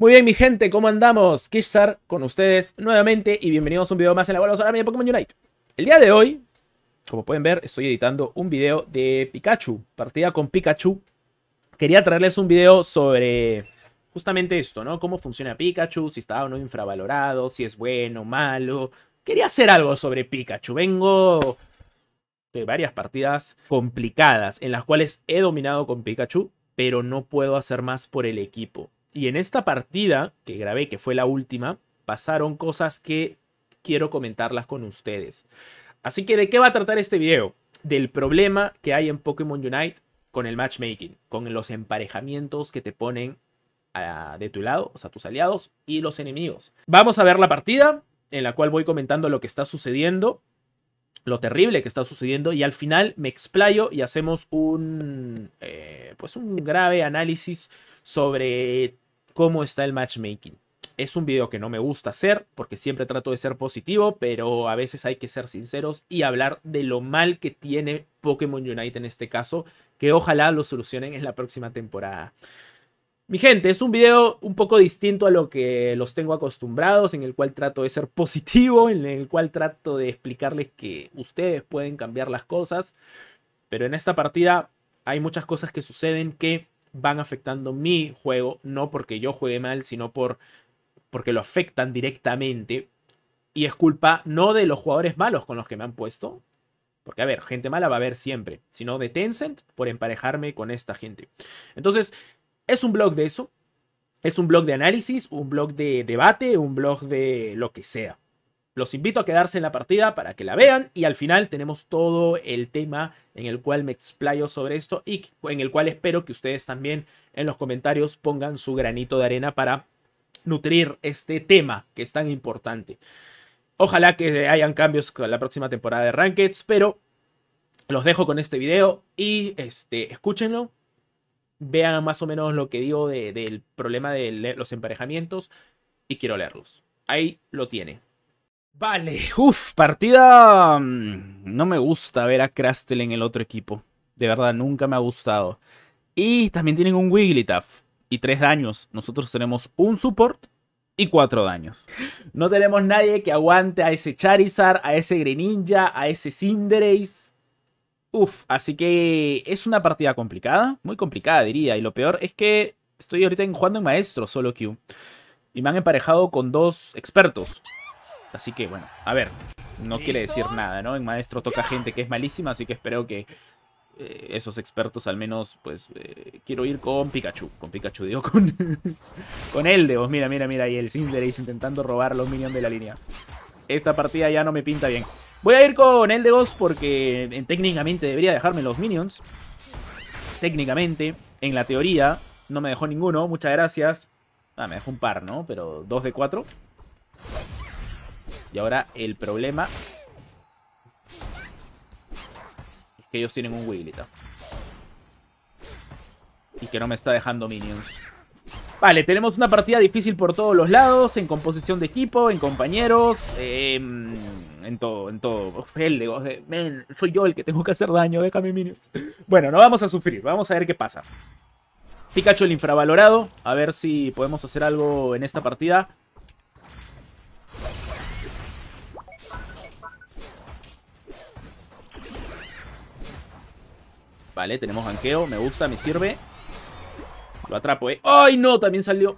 Muy bien, mi gente, ¿cómo andamos? Kishtar con ustedes nuevamente y bienvenidos a un video más en la Bola Solar de Pokémon Unite. El día de hoy, como pueden ver, estoy editando un video de Pikachu, partida con Pikachu. Quería traerles un video sobre justamente esto, ¿no? Cómo funciona Pikachu, si está o no infravalorado, si es bueno, malo. Quería hacer algo sobre Pikachu. Vengo de varias partidas complicadas en las cuales he dominado con Pikachu, pero no puedo hacer más por el equipo y en esta partida que grabé, que fue la última, pasaron cosas que quiero comentarlas con ustedes. Así que, ¿de qué va a tratar este video? Del problema que hay en Pokémon Unite con el matchmaking, con los emparejamientos que te ponen ah, de tu lado, o sea, tus aliados y los enemigos. Vamos a ver la partida en la cual voy comentando lo que está sucediendo lo terrible que está sucediendo y al final me explayo y hacemos un, eh, pues un grave análisis sobre cómo está el matchmaking. Es un video que no me gusta hacer porque siempre trato de ser positivo, pero a veces hay que ser sinceros y hablar de lo mal que tiene Pokémon Unite en este caso, que ojalá lo solucionen en la próxima temporada. Mi gente, es un video un poco distinto a lo que los tengo acostumbrados, en el cual trato de ser positivo, en el cual trato de explicarles que ustedes pueden cambiar las cosas, pero en esta partida hay muchas cosas que suceden que van afectando mi juego, no porque yo juegue mal, sino por, porque lo afectan directamente. Y es culpa no de los jugadores malos con los que me han puesto, porque, a ver, gente mala va a haber siempre, sino de Tencent por emparejarme con esta gente. Entonces, es un blog de eso. Es un blog de análisis, un blog de debate, un blog de lo que sea. Los invito a quedarse en la partida para que la vean y al final tenemos todo el tema en el cual me explayo sobre esto y en el cual espero que ustedes también en los comentarios pongan su granito de arena para nutrir este tema que es tan importante. Ojalá que hayan cambios con la próxima temporada de Rankeds, pero los dejo con este video y este, escúchenlo, vean más o menos lo que digo del problema de los emparejamientos y quiero leerlos. Ahí lo tiene. Vale, uff, partida... Mm, no me gusta ver a Krastel en el otro equipo. De verdad, nunca me ha gustado. Y también tienen un Wigglytuff y tres daños. Nosotros tenemos un support y cuatro daños. No tenemos nadie que aguante a ese Charizard, a ese Greninja, a ese Cinderace. Uf, así que es una partida complicada, muy complicada diría, y lo peor es que estoy ahorita jugando en maestro solo Q, y me han emparejado con dos expertos, así que bueno, a ver, no quiere decir nada, ¿no? En maestro toca gente que es malísima, así que espero que eh, esos expertos al menos, pues, eh, quiero ir con Pikachu, con Pikachu digo, con, con Eldeos, mira, mira, mira, y el Cinderace intentando robar los minions de la línea. Esta partida ya no me pinta bien. Voy a ir con el de Ghost porque técnicamente debería dejarme los minions. Técnicamente, en la teoría, no me dejó ninguno, muchas gracias. Ah, me dejó un par, ¿no? Pero dos de cuatro. Y ahora el problema es que ellos tienen un Wigglytuff. Y que no me está dejando minions. Vale, tenemos una partida difícil por todos los lados, en composición de equipo, en compañeros, em, en todo, en todo. soy yo el que tengo que hacer daño, déjame minions. Bueno, no vamos a sufrir, vamos a ver qué pasa. Pikachu el infravalorado, a ver si podemos hacer algo en esta partida. Vale, tenemos banqueo, me gusta, me sirve. Lo atrapo, eh. ¡Ay, no! También salió.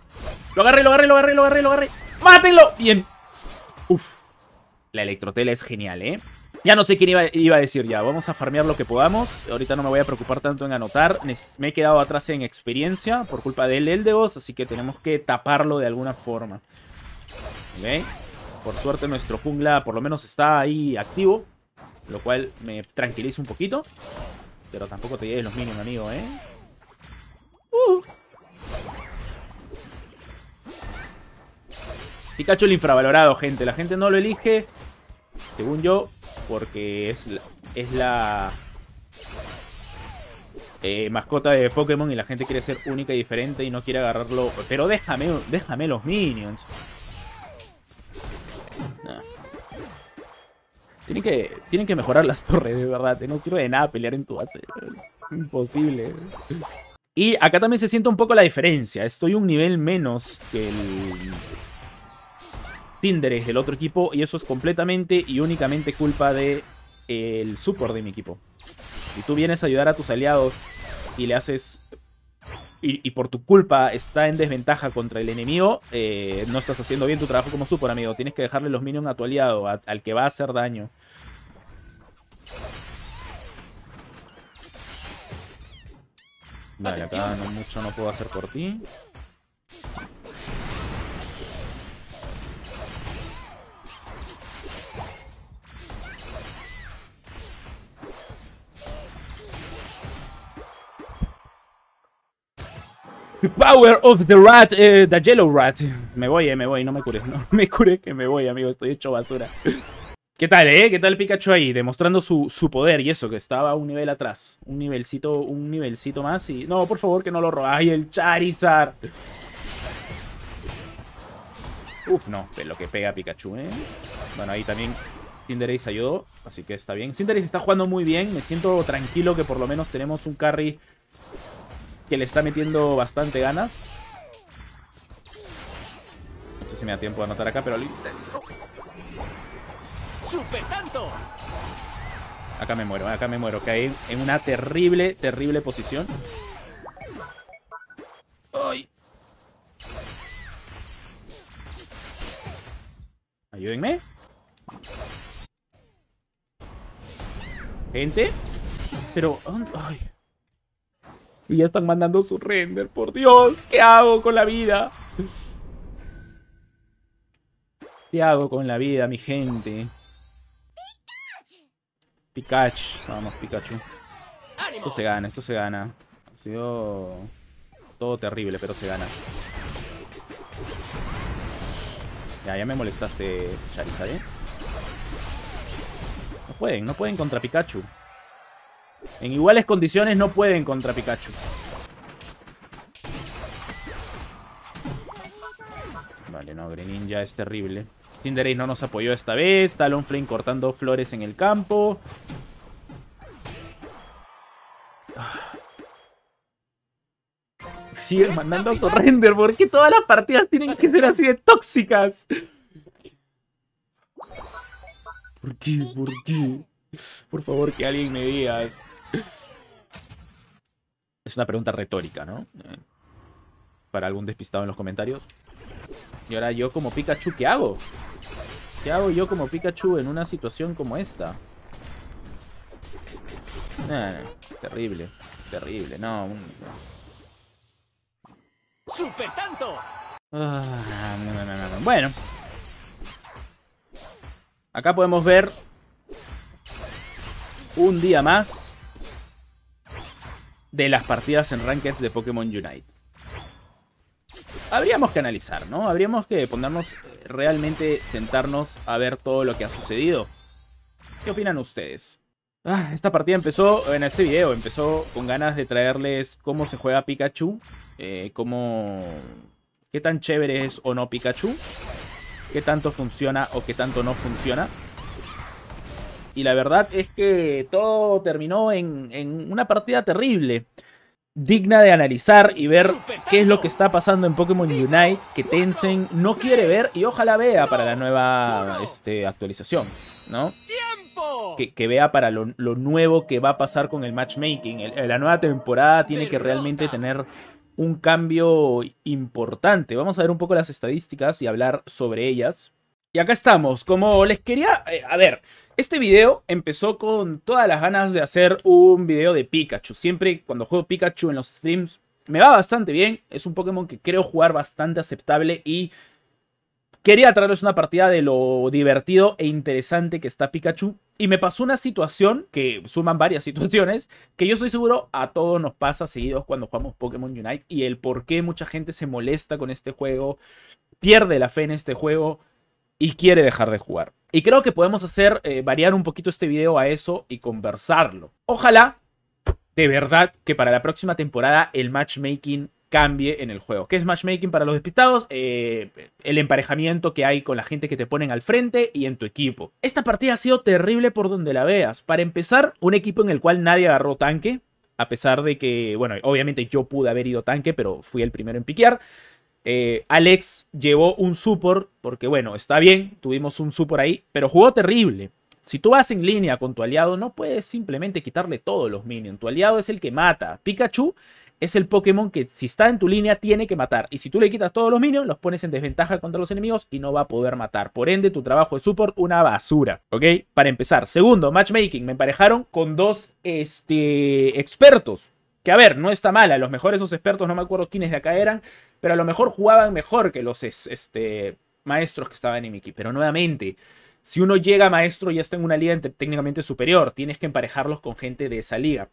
Lo agarré, lo agarré, lo agarré, lo agarré, lo agarré. ¡Mátenlo! Bien. Uf. La electrotela es genial, eh. Ya no sé quién iba, a decir ya. Vamos a farmear lo que podamos. Ahorita no me voy a preocupar tanto en anotar. Me he quedado atrás en experiencia por culpa del Eldegoss, así que tenemos que taparlo de alguna forma. Ok. Por suerte nuestro jungla por lo menos está ahí activo, lo cual me tranquiliza un poquito. Pero tampoco te lleves los minions, amigo, ¿eh? Uh. Pikachu el infravalorado, gente. La gente no lo elige, según yo, porque es la, es la eh, mascota de Pokémon y la gente quiere ser única y diferente y no quiere agarrarlo. Pero déjame, déjame los minions. Tienen que, tienen que mejorar las torres, de verdad. No sirve de nada pelear en tu base. Imposible. Y acá también se siente un poco la diferencia. Estoy un nivel menos que el es del otro equipo y eso es completamente y únicamente culpa de, el support de mi equipo. Si tú vienes a ayudar a tus aliados y le haces... Y, por tu culpa está en desventaja contra el enemigo, eh, no estás haciendo bien tu trabajo como support, amigo. Tienes que dejarle los minions a tu aliado, al que va a hacer daño. Vale, acá no, mucho no puedo hacer por ti. power of the rat, eh, the yellow rat. Me voy, eh, me voy, no me cure no me cure que me voy, amigo, estoy hecho basura. ¿Qué tal, eh? ¿Qué tal Pikachu ahí? Demostrando su, poder y eso, que estaba un nivel atrás. Un nivelcito, un nivelcito más y... No, por favor, que no lo robas. ¡Ay, el Charizard! Uf, no, pero lo que pega Pikachu, ¿eh? Bueno, ahí también Cinderace ayudó, así que está bien. Cinderace está jugando muy bien, me siento tranquilo que por lo menos tenemos un carry que le está metiendo bastante ganas. No sé si me da tiempo de anotar acá, pero lo tanto! Acá me muero, acá me muero. Caí en una terrible, terrible posición. ¡Ay! Ayúdenme. Gente. Pero... Ay. Y ya están mandando su render. Por Dios, ¿qué hago con la vida? ¿Qué hago con la vida, mi gente? Pikachu. Vamos, Pikachu. Esto se gana, esto se gana. Ha sido todo terrible, pero se gana. Ya, ya me molestaste, Charizard, ¿eh? No pueden, no pueden contra Pikachu. En iguales condiciones no pueden contra Pikachu. Vale, no, Greninja es terrible. Tinderay no nos apoyó esta vez. Talonflame cortando flores en el campo. Ah. Sigue mandando a surrender. ¿Por qué todas las partidas tienen que ser así de tóxicas? ¿Por qué? ¿Por qué? Por favor, que alguien me diga. Es una pregunta retórica, ¿no? Para algún despistado en los comentarios. Y ahora yo como Pikachu, ¿qué hago? ¿Qué hago yo como Pikachu en una situación como esta? terrible, terrible, no. ¡Super tanto! Ah, bueno. Acá podemos ver un día más de las partidas en rankings de Pokémon Unite. Habríamos que analizar, ¿no? Habríamos que ponernos, eh, realmente sentarnos a ver todo lo que ha sucedido. ¿Qué opinan ustedes? Ah, esta partida empezó, en este video, empezó con ganas de traerles cómo se juega Pikachu, eh, cómo... qué tan chévere es o no Pikachu, qué tanto funciona o qué tanto no funciona. Y la verdad es que todo terminó en, una partida terrible. Digna de analizar y ver qué es lo que está pasando en Pokémon Unite que Tencent no quiere ver y ojalá vea para la nueva este, actualización, ¿no? Que, vea para lo, nuevo que va a pasar con el matchmaking. la nueva temporada tiene que realmente tener un cambio importante. Vamos a ver un poco las estadísticas y hablar sobre ellas. Y acá estamos, como les quería... Eh, a ver, este video empezó con todas las ganas de hacer un video de Pikachu. Siempre cuando juego Pikachu en los streams me va bastante bien. Es un Pokémon que creo jugar bastante aceptable y... Quería traerles una partida de lo divertido e interesante que está Pikachu. Y me pasó una situación, que suman varias situaciones, que yo estoy seguro a todos nos pasa seguidos cuando jugamos Pokémon Unite. Y el por qué mucha gente se molesta con este juego, pierde la fe en este juego y quiere dejar de jugar. Y creo que podemos hacer eh, variar un poquito este video a eso y conversarlo. Ojalá, de verdad, que para la próxima temporada el matchmaking cambie en el juego. ¿Qué es matchmaking para los despistados? Eh, el emparejamiento que hay con la gente que te ponen al frente y en tu equipo. Esta partida ha sido terrible por donde la veas. Para empezar, un equipo en el cual nadie agarró tanque. A pesar de que, bueno, obviamente yo pude haber ido tanque, pero fui el primero en piquear. Eh, Alex llevó un support, porque bueno, está bien, tuvimos un support ahí, pero jugó terrible. Si tú vas en línea con tu aliado, no puedes simplemente quitarle todos los minions. Tu aliado es el que mata. Pikachu es el Pokémon que si está en tu línea tiene que matar. Y si tú le quitas todos los minions, los pones en desventaja contra los enemigos y no va a poder matar. Por ende, tu trabajo de support, una basura. ¿Ok? Para empezar. Segundo, matchmaking. Me emparejaron con dos este, expertos. Que a ver, no está mal. A lo mejor esos expertos, no me acuerdo quiénes de acá eran, pero a lo mejor jugaban mejor que los este, maestros que estaban en Miki. Pero nuevamente, si uno llega maestro y está en una liga técnicamente superior, tienes que emparejarlos con gente de esa liga.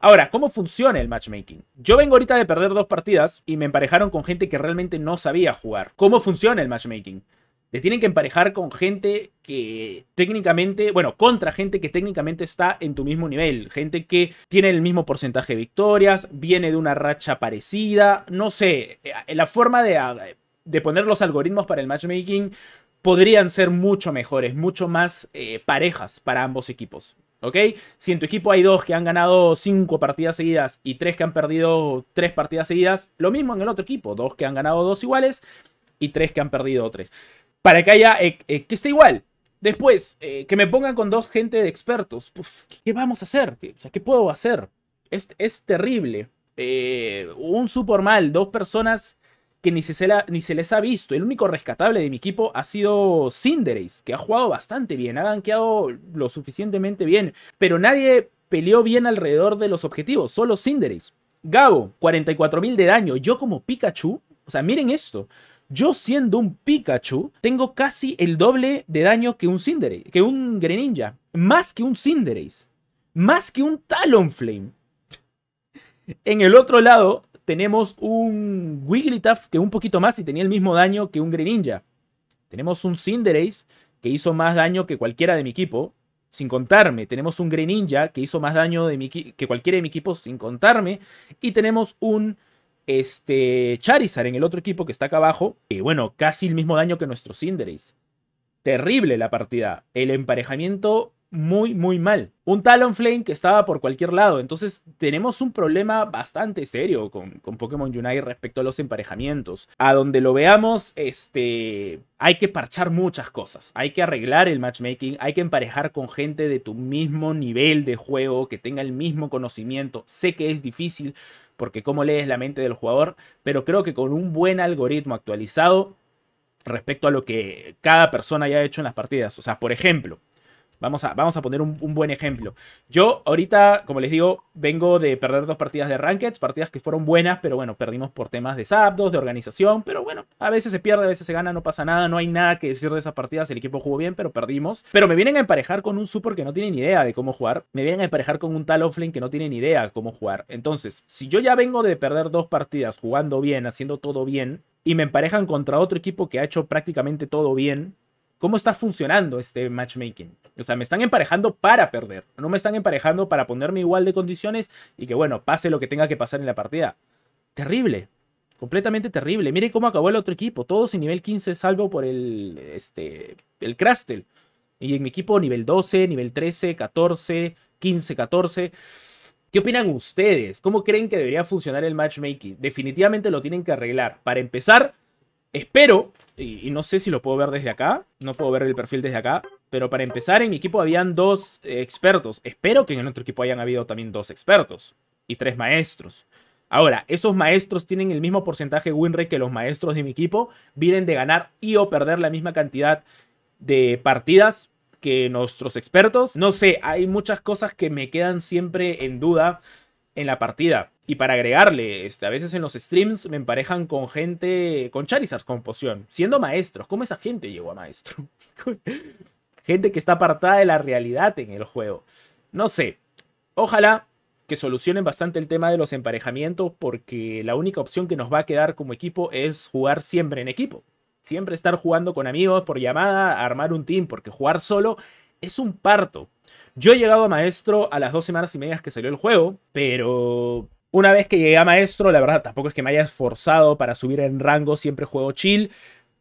Ahora, ¿cómo funciona el matchmaking? Yo vengo ahorita de perder dos partidas y me emparejaron con gente que realmente no sabía jugar. ¿Cómo funciona el matchmaking? Te tienen que emparejar con gente que técnicamente, bueno, contra gente que técnicamente está en tu mismo nivel, gente que tiene el mismo porcentaje de victorias, viene de una racha parecida, no sé, eh, la forma de, ah, de poner los algoritmos para el matchmaking podrían ser mucho mejores, mucho más eh, parejas para ambos equipos. ¿Ok? Si en tu equipo hay dos que han ganado cinco partidas seguidas y tres que han perdido tres partidas seguidas, lo mismo en el otro equipo, dos que han ganado dos iguales y tres que han perdido tres para que haya, eh, eh, que esté igual. Después, eh, que me pongan con dos gente de expertos. ¿Qué vamos a hacer? sea, ¿qué puedo hacer? Es, es terrible. un super mal, dos personas que ni se, ni se, les ha visto. El único rescatable de mi equipo ha sido Cinderace, que ha jugado bastante bien, ha banqueado lo suficientemente bien, pero nadie peleó bien alrededor de los objetivos, solo Cinderace. Gabo, 44.000 de daño. Yo como Pikachu, o sea, miren esto yo siendo un Pikachu, tengo casi el doble de daño que un Cinderace, que un Greninja. Más que un Cinderace. Más que un Talonflame. En el otro lado tenemos un Wigglytuff que un poquito más y tenía el mismo daño que un Greninja. Tenemos un Cinderace que hizo más daño que cualquiera de mi equipo, sin contarme. Tenemos un Greninja que hizo más daño de que cualquiera de mi equipo, sin contarme. Y tenemos un este Charizard en el otro equipo que está acá abajo, y bueno, casi el mismo daño que nuestro Cinderace. Terrible la partida. El emparejamiento muy, muy mal. Un Talonflame que estaba por cualquier lado. Entonces tenemos un problema bastante serio con, Pokémon Unite respecto a los emparejamientos. A donde lo veamos, este, hay que parchar muchas cosas. Hay que arreglar el matchmaking, hay que emparejar con gente de tu mismo nivel de juego, que tenga el mismo conocimiento. Sé que es difícil porque cómo lees la mente del jugador, pero creo que con un buen algoritmo actualizado respecto a lo que cada persona haya hecho en las partidas. O sea, por ejemplo, Vamos a, poner un, buen ejemplo. Yo ahorita, como les digo, vengo de perder dos partidas de Ranked. partidas que fueron buenas, pero bueno, perdimos por temas de sabdos, de organización, pero bueno, a veces se pierde, a veces se gana, no pasa nada, no hay nada que decir de esas partidas, el equipo jugó bien, pero perdimos. Pero me vienen a emparejar con un Super que no tiene ni idea de cómo jugar, me vienen a emparejar con un tal offlane que no tiene ni idea de cómo jugar. Entonces, si yo ya vengo de perder dos partidas jugando bien, haciendo todo bien, y me emparejan contra otro equipo que ha hecho prácticamente todo bien, cómo está funcionando este matchmaking. O sea, me están emparejando para perder, no me están emparejando para ponerme igual de condiciones y que, bueno, pase lo que tenga que pasar en la partida. Terrible, completamente terrible. Mire cómo acabó el otro equipo, todos en nivel 15 salvo por el, este, el Craster. Y en mi equipo nivel 12, nivel 13, 14, 15, 14. ¿Qué opinan ustedes? ¿Cómo creen que debería funcionar el matchmaking? Definitivamente lo tienen que arreglar. Para empezar, Espero, y, no sé si lo puedo ver desde acá, no puedo ver el perfil desde acá, pero para empezar, en mi equipo habían dos eh, expertos. Espero que en el otro equipo hayan habido también dos expertos y tres maestros. Ahora, esos maestros tienen el mismo porcentaje win rate que los maestros de mi equipo. Vienen de ganar y o perder la misma cantidad de partidas que nuestros expertos. No sé, hay muchas cosas que me quedan siempre en duda en la partida. Y para agregarle, este, a veces en los streams me emparejan con gente, con Charizards con poción, siendo maestros. ¿Cómo esa gente llegó a maestro? gente que está apartada de la realidad en el juego. No sé. Ojalá que solucionen bastante el tema de los emparejamientos, porque la única opción que nos va a quedar como equipo es jugar siempre en equipo. Siempre estar jugando con amigos por llamada, armar un team, porque jugar solo es un parto. Yo he llegado a maestro a las dos semanas y medias que salió el juego, pero una vez que llegué a maestro, la verdad tampoco es que me haya esforzado para subir en rango, siempre juego chill,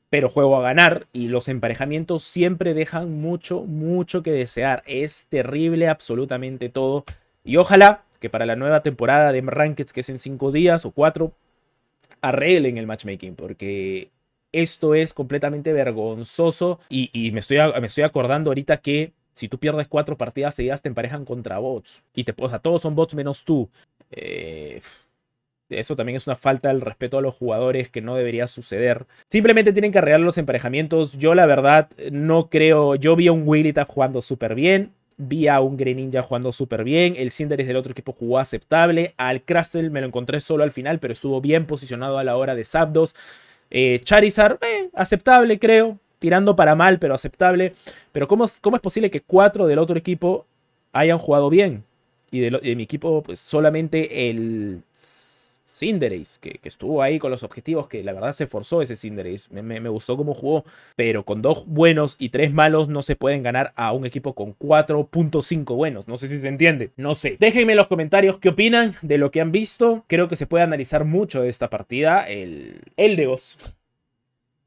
pero juego a ganar y los emparejamientos siempre dejan mucho, mucho que desear. Es terrible absolutamente todo y ojalá que para la nueva temporada de Rankeds, que es en 5 días o 4, arreglen el matchmaking, porque esto es completamente vergonzoso y, me, estoy, me estoy acordando ahorita que si tú pierdes cuatro partidas seguidas, te emparejan contra bots. Y te, todos son bots menos tú. Eh, eso también es una falta del respeto a los jugadores que no debería suceder. Simplemente tienen que arreglar los emparejamientos. Yo la verdad no creo. Yo vi a un Willita jugando súper bien. Vi a un Greninja jugando súper bien. El Cinderis del otro equipo jugó aceptable. Al Crustle me lo encontré solo al final, pero estuvo bien posicionado a la hora de Zapdos. Eh, Charizard, eh, aceptable creo. Tirando para mal, pero aceptable. Pero ¿cómo, cómo es posible que cuatro del otro equipo hayan jugado bien? Y de, mi equipo, pues solamente el Cinderace, que, estuvo ahí con los objetivos, que la verdad se forzó ese Cinderace. Me, gustó cómo jugó, pero con dos buenos y tres malos no se pueden ganar a un equipo con 4.5 buenos. No sé si se entiende, no sé. Déjenme en los comentarios qué opinan de lo que han visto. Creo que se puede analizar mucho de esta partida. El, el de vos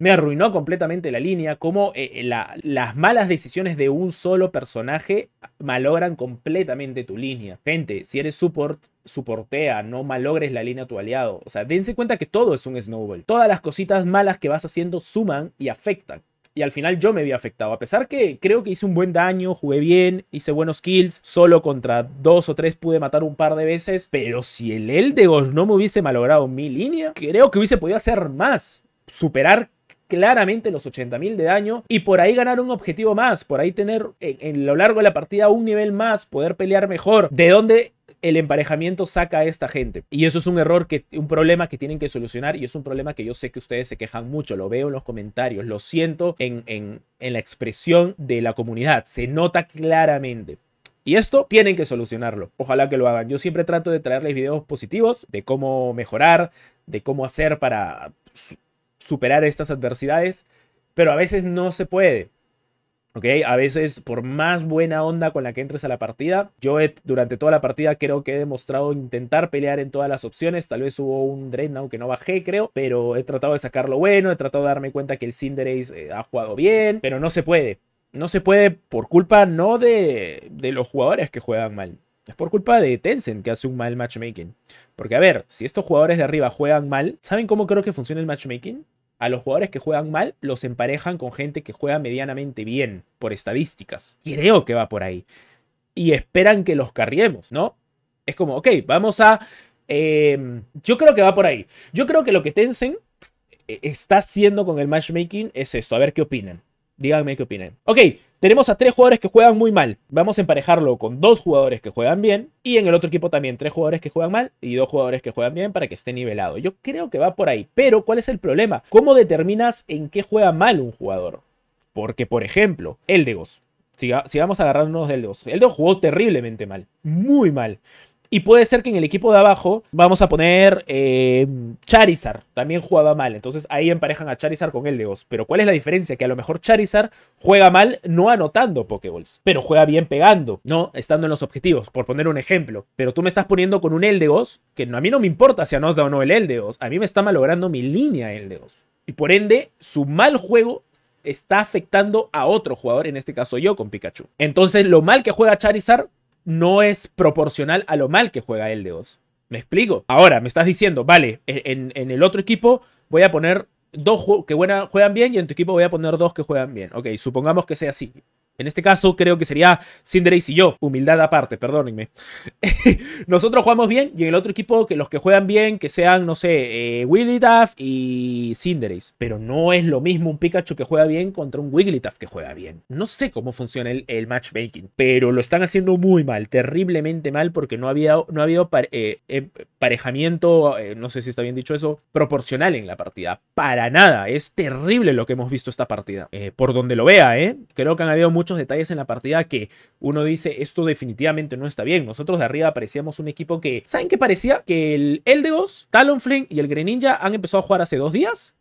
me arruinó completamente la línea, como eh, eh, las malas decisiones de un solo personaje malogran completamente tu línea. Gente, si eres support, suportea, no malogres la línea a tu aliado. O sea, dense cuenta que todo es un snowball. Todas las cositas malas que vas haciendo suman y afectan. Y al final yo me vi afectado. A pesar que creo que hice un buen daño, jugué bien, hice buenos kills. Solo contra dos o tres pude matar un par de veces. Pero si el Eldegos no me hubiese malogrado mi línea, creo que hubiese podido hacer más. Superar claramente los 80.000 de daño y por ahí ganar un objetivo más, por ahí tener en, lo largo de la partida un nivel más, poder pelear mejor, de dónde el emparejamiento saca a esta gente. Y eso es un error, que, un problema que tienen que solucionar y es un problema que yo sé que ustedes se quejan mucho, lo veo en los comentarios, lo siento en, en, en la expresión de la comunidad, se nota claramente. Y esto tienen que solucionarlo. Ojalá que lo hagan. Yo siempre trato de traerles videos positivos de cómo mejorar, de cómo hacer para superar estas adversidades, pero a veces no se puede. ¿Ok? A veces, por más buena onda con la que entres a la partida, yo durante toda la partida creo que he demostrado intentar pelear en todas las opciones. Tal vez hubo un drain aunque no bajé, creo, pero he tratado de sacar lo bueno, he tratado de darme cuenta que el Cinderace eh, ha jugado bien, pero no se puede. No se puede por culpa no de, de los jugadores que juegan mal. Es por culpa de Tencent que hace un mal matchmaking. Porque a ver, si estos jugadores de arriba juegan mal, ¿saben cómo creo que funciona el matchmaking? a los jugadores que juegan mal los emparejan con gente que juega medianamente bien, por estadísticas. Creo que va por ahí. Y esperan que los carriemos, ¿no? Es como, ok, vamos a... Em, yo creo que va por ahí. Yo creo que lo que Tencent eh, está haciendo con el matchmaking es esto. A ver qué opinan. Díganme qué opinan. Ok, tenemos a tres jugadores que juegan muy mal. Vamos a emparejarlo con dos jugadores que juegan bien. Y en el otro equipo también tres jugadores que juegan mal y dos jugadores que juegan bien para que esté nivelado. Yo creo que va por ahí. Pero, ¿cuál es el problema? ¿Cómo determinas en qué juega mal un jugador? Porque, por ejemplo, el de Gos. Si, vamos a agarrarnos del gos El gos jugó terriblemente mal. Muy mal. Y puede ser que en el equipo de abajo, vamos a poner eh, Charizard, también jugaba mal. Entonces ahí emparejan a Charizard con Eldegoss. Pero ¿cuál es la diferencia? Que a lo mejor Charizard juega mal no anotando Pokéballs, pero juega bien pegando, ¿no? Estando en los objetivos, por poner un ejemplo. Pero tú me estás poniendo con un Eldegoss, que a mí no me importa si anota o no el Eldegoss, a mí me está malogrando mi línea Eldegoss. Y por ende, su mal juego está afectando a otro jugador, en este caso yo con Pikachu. Entonces, lo mal que juega Charizard no es proporcional a lo mal que juega de dos. Me explico. Ahora, me estás diciendo, vale, en, el otro equipo voy a poner dos que juegan bien y en tu equipo voy a poner dos que juegan bien. Ok, supongamos que sea así. En este caso creo que sería Cinderace y yo. Humildad aparte, perdónenme. Nosotros jugamos bien y en el otro equipo que los que juegan bien, que sean, no sé, eh, Wigglytuff y Cinderace. Pero no es lo mismo un Pikachu que juega bien contra un Wigglytuff que juega bien. No sé cómo funciona el, matchmaking, pero lo están haciendo muy mal, terriblemente mal, porque no, había, no ha habido eh, em, parejamiento, eh, no sé si está bien dicho eso, proporcional en la partida. Para nada, es terrible lo que hemos visto esta partida. por donde lo vea, ¿eh? Creo que han habido muchos detalles en la partida que uno dice, esto definitivamente no está bien. Nosotros de arriba parecíamos un equipo que, ¿saben qué parecía? Que el talon Talonflame y el Greninja han empezado a jugar hace dos días.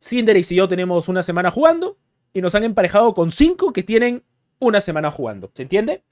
Cinder y yo tenemos una semana jugando y nos han emparejado con cinco que tienen una semana jugando. ¿Se entiende?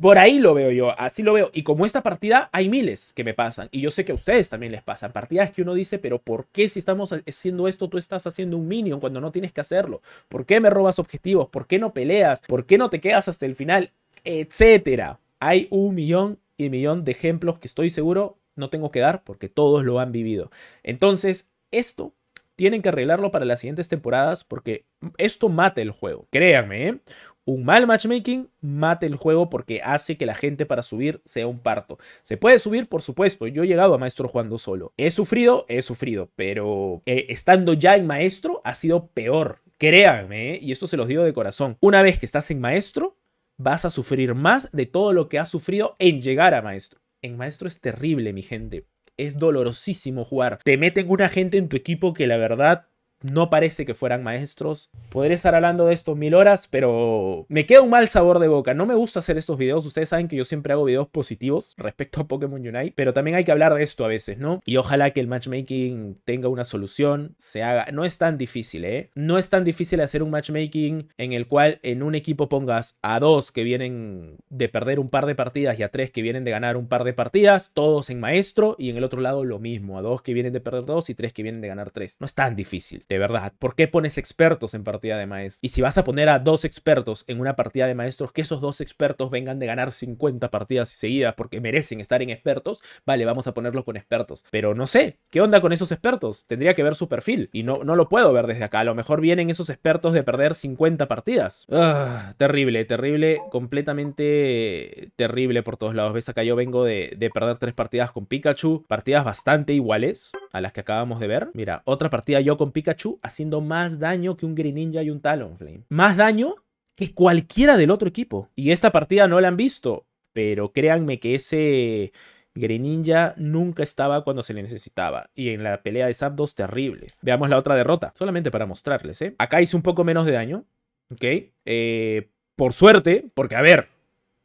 Por ahí lo veo yo, así lo veo. Y como esta partida, hay miles que me pasan. Y yo sé que a ustedes también les pasan. Partidas que uno dice, pero ¿por qué si estamos haciendo esto, tú estás haciendo un minion cuando no tienes que hacerlo? ¿Por qué me robas objetivos? ¿Por qué no peleas? ¿Por qué no te quedas hasta el final? Etcétera. Hay un millón y millón de ejemplos que estoy seguro no tengo que dar porque todos lo han vivido. Entonces, esto tienen que arreglarlo para las siguientes temporadas porque esto mata el juego. Créanme, ¿eh? un mal matchmaking mate el juego porque hace que la gente para subir sea un parto. Se puede subir, por supuesto. Yo he llegado a maestro jugando solo. He sufrido, he sufrido, pero eh, estando ya en maestro ha sido peor. Créanme, ¿eh? y esto se los digo de corazón. Una vez que estás en maestro, vas a sufrir más de todo lo que has sufrido en llegar a maestro. En maestro es terrible, mi gente. Es dolorosísimo jugar. Te meten una gente en tu equipo que la verdad no parece que fueran maestros. Podré estar hablando de esto mil horas, pero me queda un mal sabor de boca. No me gusta hacer estos videos. Ustedes saben que yo siempre hago videos positivos respecto a Pokémon Unite, pero también hay que hablar de esto a veces, ¿no? Y ojalá que el matchmaking tenga una solución, se haga. No es tan difícil, ¿eh? No es tan difícil hacer un matchmaking en el cual en un equipo pongas a dos que vienen de perder un par de partidas y a tres que vienen de ganar un par de partidas, todos en maestro, y en el otro lado lo mismo, a dos que vienen de perder dos y tres que vienen de ganar tres. No es tan difícil de verdad. ¿Por qué pones expertos en partida de maestros? Y si vas a poner a dos expertos en una partida de maestros, que esos dos expertos vengan de ganar 50 partidas seguidas porque merecen estar en expertos, vale, vamos a ponerlos con expertos. Pero no sé, ¿qué onda con esos expertos? Tendría que ver su perfil y no, no lo puedo ver desde acá. A lo mejor vienen esos expertos de perder 50 partidas. Ah, terrible, terrible, completamente terrible por todos lados. ¿Ves? Acá yo vengo de perder tres partidas con Pikachu, partidas bastante iguales a las que acabamos de ver. Mira, otra partida yo con Pikachu haciendo más daño que un Greninja y un Talonflame. Más daño que cualquiera del otro equipo. Y esta partida no la han visto, pero créanme que ese Greninja nunca estaba cuando se le necesitaba. Y en la pelea de Zapdos, terrible. Veamos la otra derrota, solamente para mostrarles, ¿eh? Acá hice un poco menos de daño, ¿ok? Eh, por suerte, porque a ver,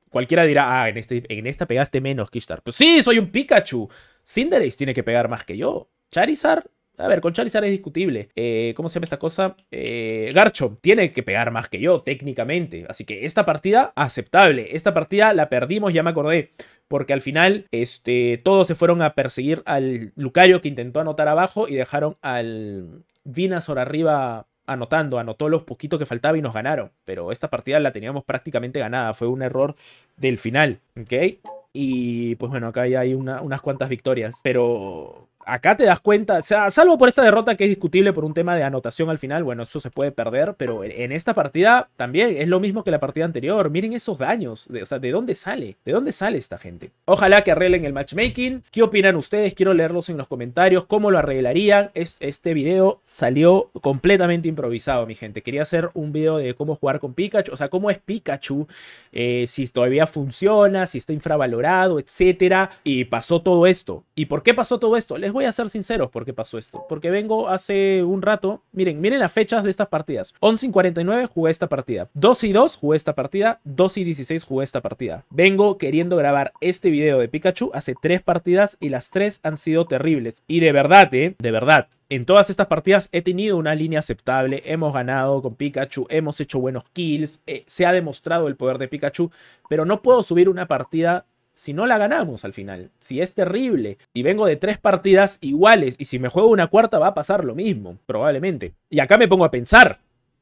cualquiera dirá, ah, en, este, en esta pegaste menos, Kishtar. Pues sí, soy un Pikachu. Cinderace tiene que pegar más que yo. Charizard a ver, con Charizard es discutible. Eh, ¿Cómo se llama esta cosa? Eh, Garcho, tiene que pegar más que yo, técnicamente. Así que esta partida, aceptable. Esta partida la perdimos, ya me acordé. Porque al final, este, todos se fueron a perseguir al Lucario que intentó anotar abajo y dejaron al Vinasor arriba anotando, anotó los poquitos que faltaba y nos ganaron. Pero esta partida la teníamos prácticamente ganada, fue un error del final, ¿ok? Y pues bueno, acá ya hay unas cuantas victorias, pero acá te das cuenta, o sea, salvo por esta derrota que es discutible por un tema de anotación al final, bueno, eso se puede perder, pero en esta partida también es lo mismo que la partida anterior. Miren esos daños, o sea, ¿de dónde sale? ¿De dónde sale esta gente? Ojalá que arreglen el matchmaking. ¿Qué opinan ustedes? Quiero leerlos en los comentarios. ¿Cómo lo arreglarían? este video salió completamente improvisado, mi gente. Quería hacer un video de cómo jugar con Pikachu, o sea, cómo es Pikachu, eh, si todavía funciona, si está infravalorado, etcétera. Y pasó todo esto. ¿Y por qué pasó todo esto? Les voy a ser sinceros porque pasó esto. Porque vengo hace un rato. Miren, miren las fechas de estas partidas. 11 y 49 jugué esta partida. 2 y 2 jugué esta partida. 2 y 16 jugué esta partida. Vengo queriendo grabar este video de Pikachu hace 3 partidas y las 3 han sido terribles. Y de verdad, eh, de verdad. En todas estas partidas he tenido una línea aceptable, hemos ganado con Pikachu, hemos hecho buenos kills, eh, se ha demostrado el poder de Pikachu, pero no puedo subir una partida si no la ganamos al final, si es terrible y vengo de tres partidas iguales y si me juego una cuarta va a pasar lo mismo, probablemente. Y acá me pongo a pensar,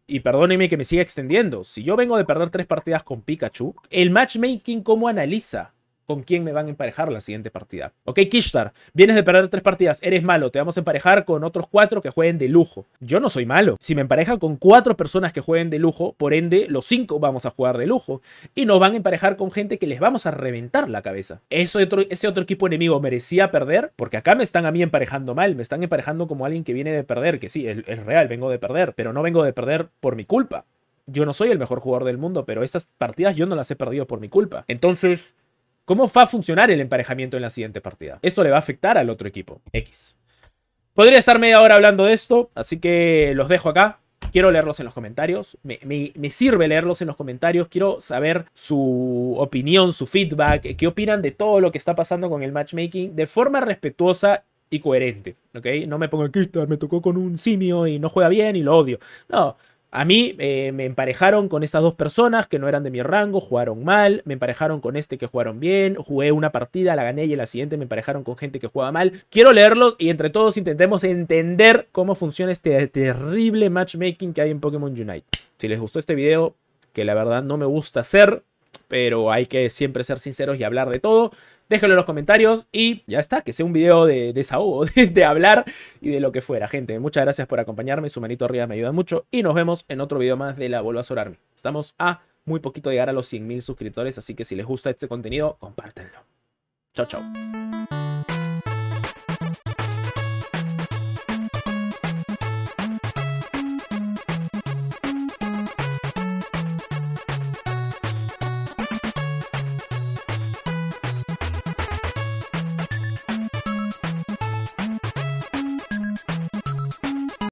y perdónenme que me siga extendiendo, si yo vengo de perder tres partidas con Pikachu, el matchmaking cómo analiza con quién me van a emparejar la siguiente partida. Ok, Kishtar, vienes de perder tres partidas, eres malo, te vamos a emparejar con otros cuatro que jueguen de lujo. Yo no soy malo. Si me emparejan con cuatro personas que jueguen de lujo, por ende, los cinco vamos a jugar de lujo. Y nos van a emparejar con gente que les vamos a reventar la cabeza. ese otro equipo enemigo merecía perder, porque acá me están a mí emparejando mal, me están emparejando como alguien que viene de perder, que sí, es, real, vengo de perder, pero no vengo de perder por mi culpa. Yo no soy el mejor jugador del mundo, pero estas partidas yo no las he perdido por mi culpa. Entonces, ¿Cómo va a funcionar el emparejamiento en la siguiente partida? Esto le va a afectar al otro equipo. X. Podría estar media hora hablando de esto, así que los dejo acá. Quiero leerlos en los comentarios. Me, sirve leerlos en los comentarios. Quiero saber su opinión, su feedback, qué opinan de todo lo que está pasando con el matchmaking de forma respetuosa y coherente. ¿Ok? No me pongo aquí, me tocó con un simio y no juega bien y lo odio. No, a mí eh, me emparejaron con estas dos personas que no eran de mi rango, jugaron mal, me emparejaron con este que jugaron bien, jugué una partida, la gané y en la siguiente me emparejaron con gente que jugaba mal. Quiero leerlos y entre todos intentemos entender cómo funciona este terrible matchmaking que hay en Pokémon Unite. Si les gustó este video, que la verdad no me gusta hacer, pero hay que siempre ser sinceros y hablar de todo. Déjenlo en los comentarios y ya está, que sea un video de desahogo, de, hablar y de lo que fuera, gente. Muchas gracias por acompañarme, su manito arriba me ayuda mucho y nos vemos en otro video más de la Volvo a Sorarme. Estamos a muy poquito de llegar a los 100.000 suscriptores, así que si les gusta este contenido, compártenlo. Chao, chao.